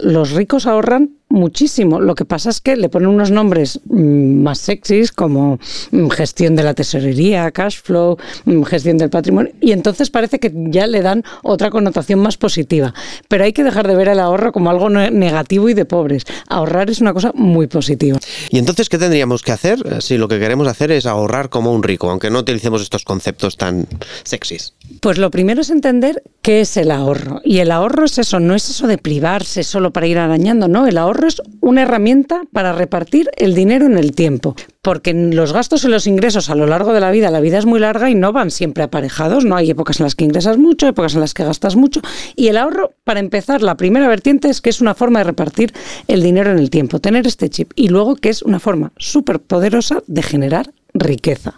Los ricos ahorran muchísimo. Lo que pasa es que le ponen unos nombres mm, más sexys como mm, gestión de la tesorería, cash flow, mm, gestión del patrimonio, y entonces parece que ya le dan otra connotación más positiva. Pero hay que dejar de ver el ahorro como algo negativo y de pobres. Ahorrar es una cosa muy positiva. ¿Y entonces qué tendríamos que hacer eh, si lo que queremos hacer es ahorrar como un rico, aunque no utilicemos estos conceptos tan sexys? Pues lo primero es entender qué es el ahorro. Y el ahorro es eso, no es eso de privarse solo para ir arañando, no, el ahorro es una herramienta para repartir el dinero en el tiempo, porque los gastos y los ingresos a lo largo de la vida, la vida es muy larga y no van siempre aparejados, no hay épocas en las que ingresas mucho, épocas en las que gastas mucho, y el ahorro, para empezar, la primera vertiente es que es una forma de repartir el dinero en el tiempo, tener este chip, y luego que es una forma súper poderosa de generar riqueza.